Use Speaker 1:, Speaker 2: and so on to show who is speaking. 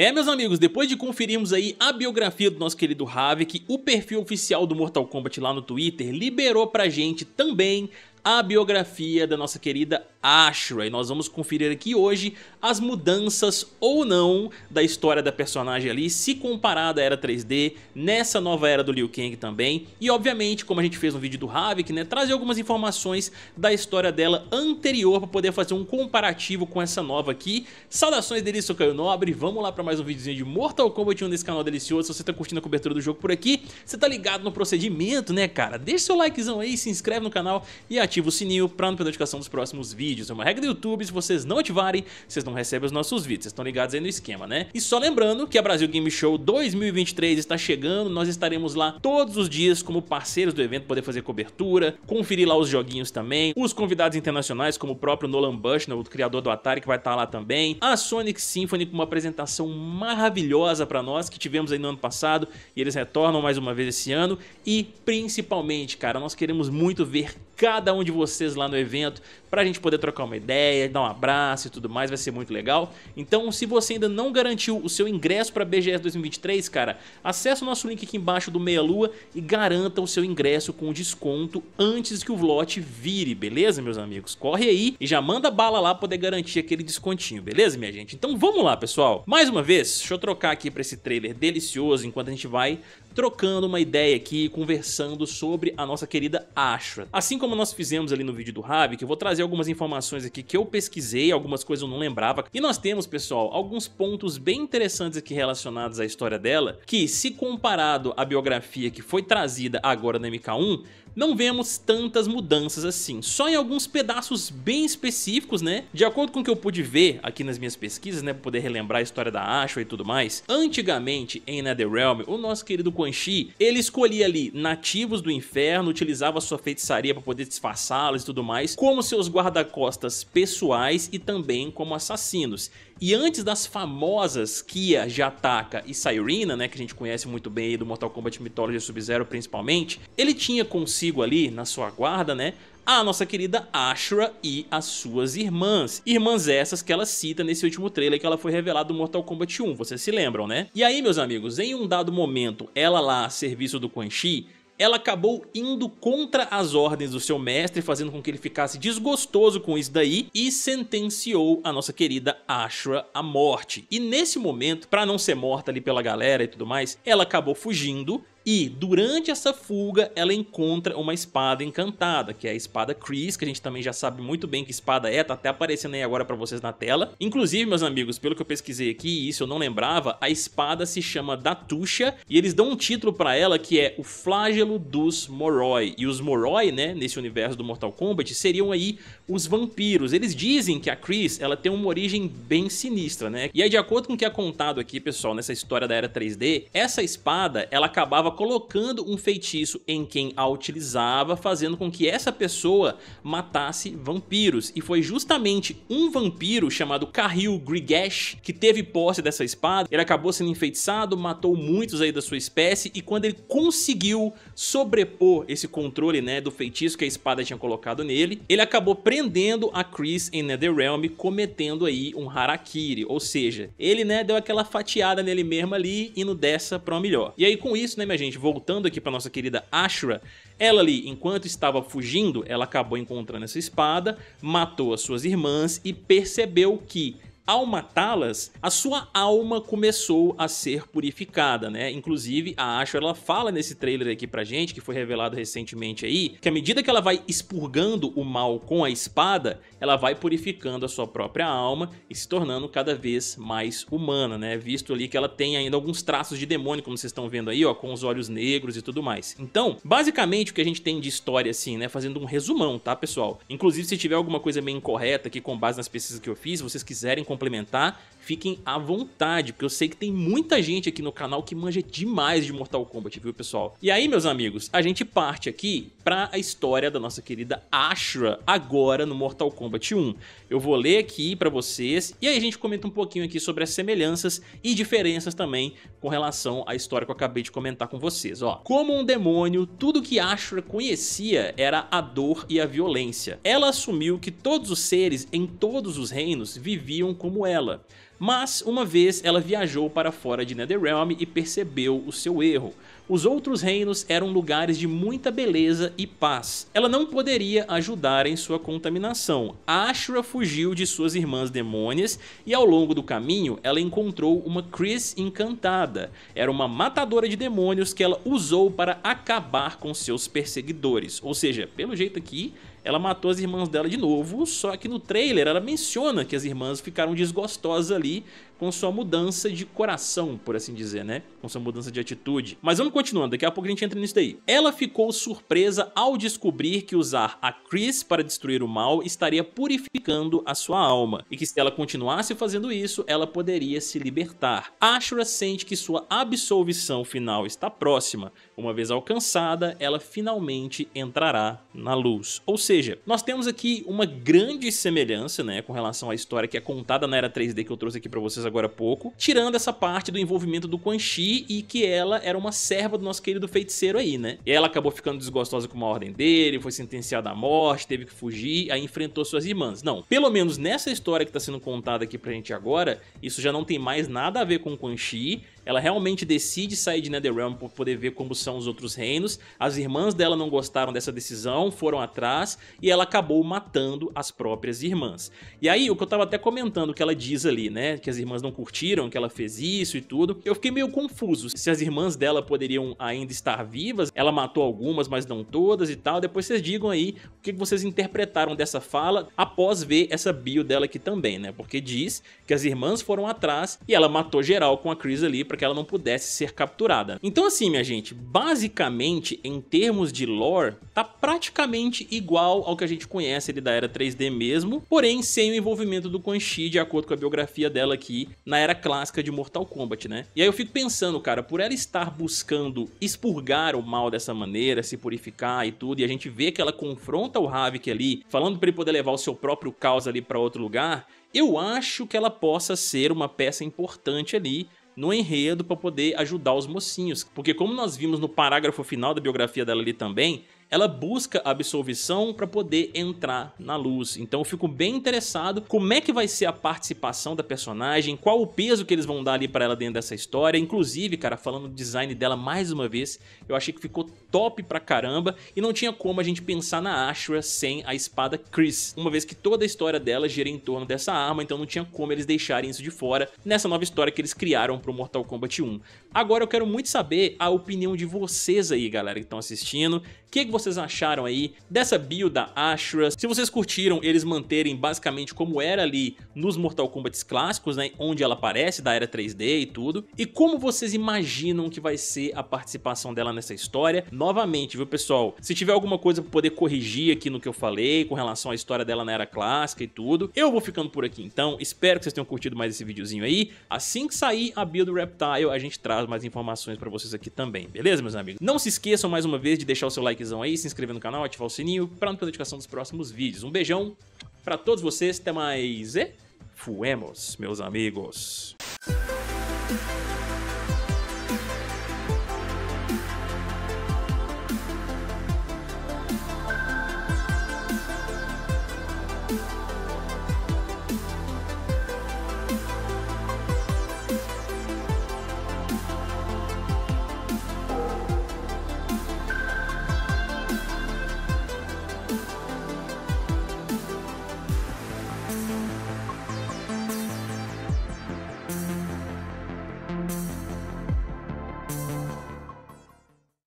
Speaker 1: É, meus amigos, depois de conferirmos aí a biografia do nosso querido Havik, o perfil oficial do Mortal Kombat lá no Twitter liberou pra gente também a biografia da nossa querida Acho, e nós vamos conferir aqui hoje as mudanças ou não da história da personagem ali se comparada à era 3D nessa nova era do Liu Kang também e obviamente como a gente fez no vídeo do Havik né, trazer algumas informações da história dela anterior para poder fazer um comparativo com essa nova aqui saudações delícia, Caio Nobre, vamos lá para mais um videozinho de Mortal Kombat 1 nesse canal delicioso, se você tá curtindo a cobertura do jogo por aqui, você tá ligado no procedimento né cara, deixa seu likezão aí, se inscreve no canal e ativa o sininho para não perder a notificação dos próximos vídeos vídeos. É uma regra do YouTube, se vocês não ativarem, vocês não recebem os nossos vídeos. Vocês estão ligados aí no esquema, né? E só lembrando que a Brasil Game Show 2023 está chegando, nós estaremos lá todos os dias como parceiros do evento, poder fazer cobertura, conferir lá os joguinhos também, os convidados internacionais, como o próprio Nolan Bushnell, né, o criador do Atari, que vai estar tá lá também, a Sonic Symphony com uma apresentação maravilhosa para nós, que tivemos aí no ano passado, e eles retornam mais uma vez esse ano, e principalmente, cara, nós queremos muito ver cada um de vocês lá no evento para a gente poder trocar uma ideia, dar um abraço e tudo mais, vai ser muito legal. Então, se você ainda não garantiu o seu ingresso para BGS 2023, cara, acesse o nosso link aqui embaixo do Meia Lua e garanta o seu ingresso com desconto antes que o lote vire, beleza, meus amigos? Corre aí e já manda bala lá poder garantir aquele descontinho, beleza, minha gente? Então vamos lá, pessoal. Mais uma vez, deixa eu trocar aqui para esse trailer delicioso enquanto a gente vai trocando uma ideia aqui, conversando sobre a nossa querida Ashra. Assim como nós fizemos ali no vídeo do que eu vou trazer algumas informações aqui que eu pesquisei, algumas coisas eu não lembrava. E nós temos, pessoal, alguns pontos bem interessantes aqui relacionados à história dela, que se comparado à biografia que foi trazida agora na MK1, não vemos tantas mudanças assim, só em alguns pedaços bem específicos, né? De acordo com o que eu pude ver aqui nas minhas pesquisas, né, pra poder relembrar a história da Asha e tudo mais, antigamente em Netherrealm, o nosso querido Quan Chi, ele escolhia ali nativos do inferno, utilizava sua feitiçaria para poder disfarçá-los e tudo mais, como seus guarda-costas pessoais e também como assassinos. E antes das famosas Kia, Jataka e Sairina, né, que a gente conhece muito bem do Mortal Kombat Mythology Sub-Zero principalmente, ele tinha consigo ali, na sua guarda, né, a nossa querida Ashura e as suas irmãs. Irmãs essas que ela cita nesse último trailer que ela foi revelada do Mortal Kombat 1, vocês se lembram, né? E aí, meus amigos, em um dado momento, ela lá, a serviço do Quan Chi, ela acabou indo contra as ordens do seu mestre, fazendo com que ele ficasse desgostoso com isso daí e sentenciou a nossa querida Ashra à morte. E nesse momento, para não ser morta ali pela galera e tudo mais, ela acabou fugindo e durante essa fuga, ela encontra uma espada encantada, que é a espada Chris, que a gente também já sabe muito bem que espada é, tá até aparecendo aí agora para vocês na tela. Inclusive, meus amigos, pelo que eu pesquisei aqui, e isso eu não lembrava, a espada se chama Datusha e eles dão um título para ela que é o Flagelo dos Moroi. E os Moroi, né, nesse universo do Mortal Kombat, seriam aí os vampiros. Eles dizem que a Chris, ela tem uma origem bem sinistra, né? E aí, de acordo com o que é contado aqui, pessoal, nessa história da Era 3D, essa espada, ela acabava colocando um feitiço em quem a utilizava, fazendo com que essa pessoa matasse vampiros. E foi justamente um vampiro chamado Carril Grigesh que teve posse dessa espada. Ele acabou sendo enfeitiçado, matou muitos aí da sua espécie e quando ele conseguiu sobrepor esse controle né, do feitiço que a espada tinha colocado nele, ele acabou prendendo a Chris em Netherrealm, cometendo aí um harakiri, ou seja, ele né, deu aquela fatiada nele mesmo ali, indo dessa pra uma melhor. E aí com isso, né minha gente, gente, voltando aqui para nossa querida Ashura, ela ali, enquanto estava fugindo, ela acabou encontrando essa espada, matou as suas irmãs e percebeu que ao matá-las, a sua alma começou a ser purificada, né? Inclusive, a Asher ela fala nesse trailer aqui pra gente, que foi revelado recentemente aí, que à medida que ela vai expurgando o mal com a espada, ela vai purificando a sua própria alma e se tornando cada vez mais humana, né? Visto ali que ela tem ainda alguns traços de demônio, como vocês estão vendo aí, ó, com os olhos negros e tudo mais. Então, basicamente o que a gente tem de história assim, né, fazendo um resumão, tá, pessoal? Inclusive, se tiver alguma coisa meio incorreta aqui com base nas pesquisas que eu fiz, vocês quiserem compartilhar complementar, fiquem à vontade, porque eu sei que tem muita gente aqui no canal que manja demais de Mortal Kombat, viu, pessoal? E aí, meus amigos, a gente parte aqui para a história da nossa querida Ashra agora no Mortal Kombat 1. Eu vou ler aqui para vocês e aí a gente comenta um pouquinho aqui sobre as semelhanças e diferenças também com relação à história que eu acabei de comentar com vocês, ó. Como um demônio, tudo que Ashra conhecia era a dor e a violência. Ela assumiu que todos os seres em todos os reinos viviam com como ela. Mas uma vez ela viajou para fora de Netherrealm e percebeu o seu erro. Os outros reinos eram lugares de muita beleza e paz. Ela não poderia ajudar em sua contaminação. Ashra fugiu de suas irmãs demônias e ao longo do caminho ela encontrou uma Chris encantada. Era uma matadora de demônios que ela usou para acabar com seus perseguidores. Ou seja, pelo jeito aqui, ela matou as irmãs dela de novo, só que no trailer ela menciona que as irmãs ficaram desgostosas ali ali com sua mudança de coração, por assim dizer, né? Com sua mudança de atitude. Mas vamos continuando, daqui a pouco a gente entra nisso daí. Ela ficou surpresa ao descobrir que usar a Chris para destruir o mal estaria purificando a sua alma, e que se ela continuasse fazendo isso, ela poderia se libertar. Ashura sente que sua absolvição final está próxima. Uma vez alcançada, ela finalmente entrará na luz. Ou seja, nós temos aqui uma grande semelhança, né, com relação à história que é contada na era 3D que eu trouxe aqui para vocês agora há pouco, tirando essa parte do envolvimento do Quan Chi e que ela era uma serva do nosso querido feiticeiro aí, né? E ela acabou ficando desgostosa com uma ordem dele, foi sentenciada à morte, teve que fugir, aí enfrentou suas irmãs. Não, pelo menos nessa história que tá sendo contada aqui pra gente agora, isso já não tem mais nada a ver com o Quan Chi, ela realmente decide sair de Netherrealm para poder ver como são os outros reinos. As irmãs dela não gostaram dessa decisão, foram atrás e ela acabou matando as próprias irmãs. E aí, o que eu tava até comentando que ela diz ali, né, que as irmãs não curtiram, que ela fez isso e tudo. Eu fiquei meio confuso se as irmãs dela poderiam ainda estar vivas. Ela matou algumas, mas não todas e tal. Depois vocês digam aí o que vocês interpretaram dessa fala após ver essa bio dela aqui também, né? Porque diz que as irmãs foram atrás e ela matou geral com a Chris ali para que ela não pudesse ser capturada. Então assim, minha gente, basicamente em termos de lore, tá praticamente igual ao que a gente conhece ali da era 3D mesmo, porém sem o envolvimento do Quan Chi, de acordo com a biografia dela aqui, na era clássica de Mortal Kombat, né? E aí eu fico pensando, cara, por ela estar buscando expurgar o mal dessa maneira, se purificar e tudo, e a gente vê que ela confronta o Havik ali, falando para ele poder levar o seu próprio caos ali para outro lugar, eu acho que ela possa ser uma peça importante ali no enredo para poder ajudar os mocinhos. Porque como nós vimos no parágrafo final da biografia dela ali também, ela busca a absolvição para poder entrar na luz. Então eu fico bem interessado como é que vai ser a participação da personagem, qual o peso que eles vão dar ali para ela dentro dessa história. Inclusive, cara, falando do design dela mais uma vez, eu achei que ficou top pra caramba e não tinha como a gente pensar na Ashura sem a espada Chris, uma vez que toda a história dela gira em torno dessa arma, então não tinha como eles deixarem isso de fora nessa nova história que eles criaram pro Mortal Kombat 1. Agora eu quero muito saber a opinião de vocês aí, galera que estão assistindo, o que, que vocês acharam aí dessa build da Ashura, se vocês curtiram eles manterem basicamente como era ali nos Mortal Kombat clássicos, né, onde ela aparece, da era 3D e tudo, e como vocês imaginam que vai ser a participação dela nessa história, novamente, viu, pessoal? Se tiver alguma coisa pra poder corrigir aqui no que eu falei, com relação à história dela na era clássica e tudo, eu vou ficando por aqui então. Espero que vocês tenham curtido mais esse videozinho aí. Assim que sair a build do Reptile, a gente traz mais informações pra vocês aqui também, beleza, meus amigos? Não se esqueçam mais uma vez de deixar o seu likezão aí, se inscrever no canal, ativar o sininho pra não perder a notificação dos próximos vídeos. Um beijão pra todos vocês, até mais e fuemos, meus amigos.